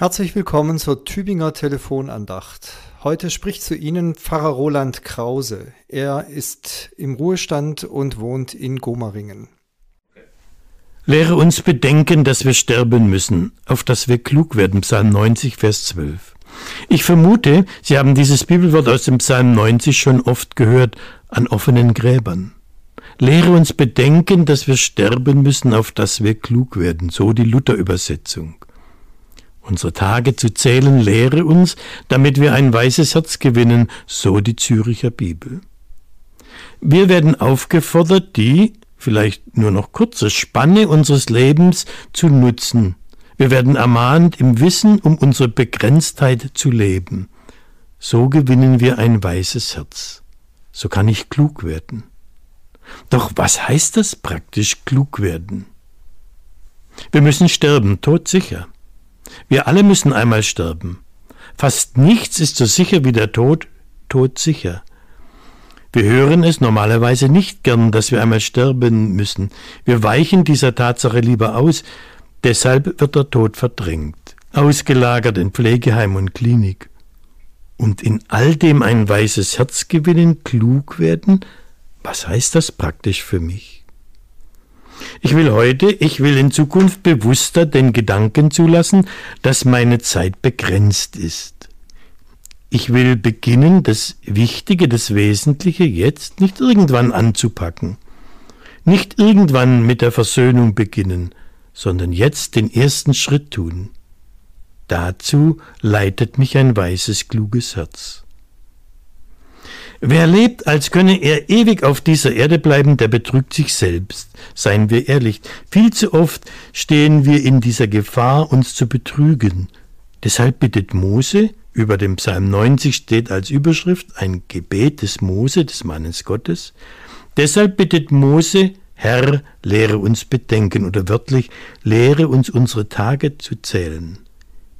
Herzlich willkommen zur Tübinger Telefonandacht. Heute spricht zu Ihnen Pfarrer Roland Krause. Er ist im Ruhestand und wohnt in Gomaringen. Lehre uns bedenken, dass wir sterben müssen, auf dass wir klug werden. Psalm 90, Vers 12. Ich vermute, Sie haben dieses Bibelwort aus dem Psalm 90 schon oft gehört, an offenen Gräbern. Lehre uns bedenken, dass wir sterben müssen, auf dass wir klug werden. So die Luther-Übersetzung. Unsere Tage zu zählen lehre uns, damit wir ein weißes Herz gewinnen, so die Züricher Bibel. Wir werden aufgefordert, die, vielleicht nur noch kurze Spanne unseres Lebens zu nutzen. Wir werden ermahnt, im Wissen um unsere Begrenztheit zu leben. So gewinnen wir ein weißes Herz. So kann ich klug werden. Doch was heißt das praktisch klug werden? Wir müssen sterben, todsicher. Wir alle müssen einmal sterben. Fast nichts ist so sicher wie der Tod, todsicher. Wir hören es normalerweise nicht gern, dass wir einmal sterben müssen. Wir weichen dieser Tatsache lieber aus. Deshalb wird der Tod verdrängt, ausgelagert in Pflegeheim und Klinik. Und in all dem ein weißes Herz gewinnen, klug werden, was heißt das praktisch für mich? Ich will heute, ich will in Zukunft bewusster den Gedanken zulassen, dass meine Zeit begrenzt ist. Ich will beginnen, das Wichtige, das Wesentliche jetzt nicht irgendwann anzupacken. Nicht irgendwann mit der Versöhnung beginnen, sondern jetzt den ersten Schritt tun. Dazu leitet mich ein weißes, kluges Herz. Wer lebt, als könne er ewig auf dieser Erde bleiben, der betrügt sich selbst. Seien wir ehrlich, viel zu oft stehen wir in dieser Gefahr, uns zu betrügen. Deshalb bittet Mose, über dem Psalm 90 steht als Überschrift ein Gebet des Mose, des Mannes Gottes. Deshalb bittet Mose, Herr, lehre uns bedenken oder wörtlich, lehre uns unsere Tage zu zählen.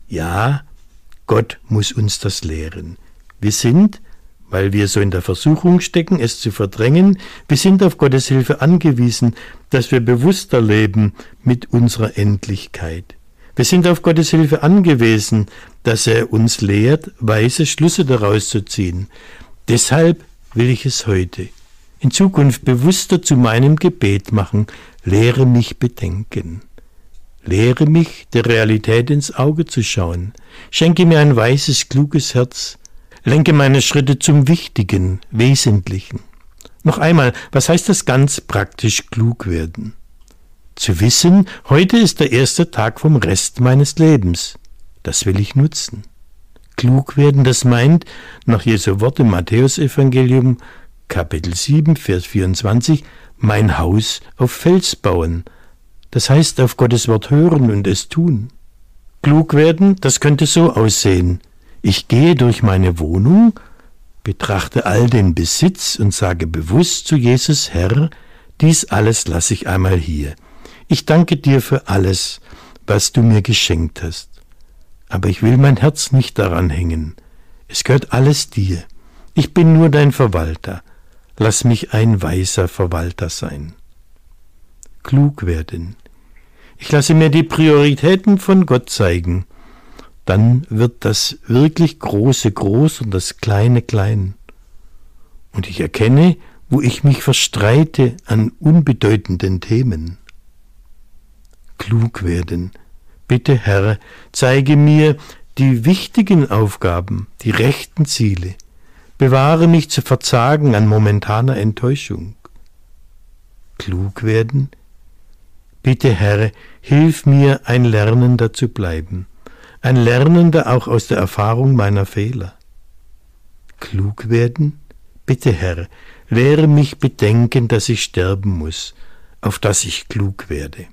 Ja, Gott muss uns das lehren. Wir sind weil wir so in der Versuchung stecken, es zu verdrängen. Wir sind auf Gottes Hilfe angewiesen, dass wir bewusster leben mit unserer Endlichkeit. Wir sind auf Gottes Hilfe angewiesen, dass er uns lehrt, weise Schlüsse daraus zu ziehen. Deshalb will ich es heute, in Zukunft bewusster zu meinem Gebet machen, lehre mich bedenken. Lehre mich, der Realität ins Auge zu schauen. Schenke mir ein weißes, kluges Herz, Lenke meine Schritte zum Wichtigen, Wesentlichen. Noch einmal, was heißt das ganz praktisch klug werden? Zu wissen, heute ist der erste Tag vom Rest meines Lebens. Das will ich nutzen. Klug werden, das meint, nach Jesu Wort im Matthäusevangelium, Kapitel 7, Vers 24, mein Haus auf Fels bauen. Das heißt, auf Gottes Wort hören und es tun. Klug werden, das könnte so aussehen. Ich gehe durch meine Wohnung, betrachte all den Besitz und sage bewusst zu Jesus, Herr, dies alles lasse ich einmal hier. Ich danke dir für alles, was du mir geschenkt hast. Aber ich will mein Herz nicht daran hängen. Es gehört alles dir. Ich bin nur dein Verwalter. Lass mich ein weiser Verwalter sein. Klug werden. Ich lasse mir die Prioritäten von Gott zeigen dann wird das wirklich Große groß und das Kleine klein. Und ich erkenne, wo ich mich verstreite an unbedeutenden Themen. Klug werden. Bitte, Herr, zeige mir die wichtigen Aufgaben, die rechten Ziele. Bewahre mich zu verzagen an momentaner Enttäuschung. Klug werden. Bitte, Herr, hilf mir, ein Lernender zu bleiben ein Lernender auch aus der Erfahrung meiner Fehler. Klug werden? Bitte, Herr, lehre mich bedenken, dass ich sterben muss, auf dass ich klug werde.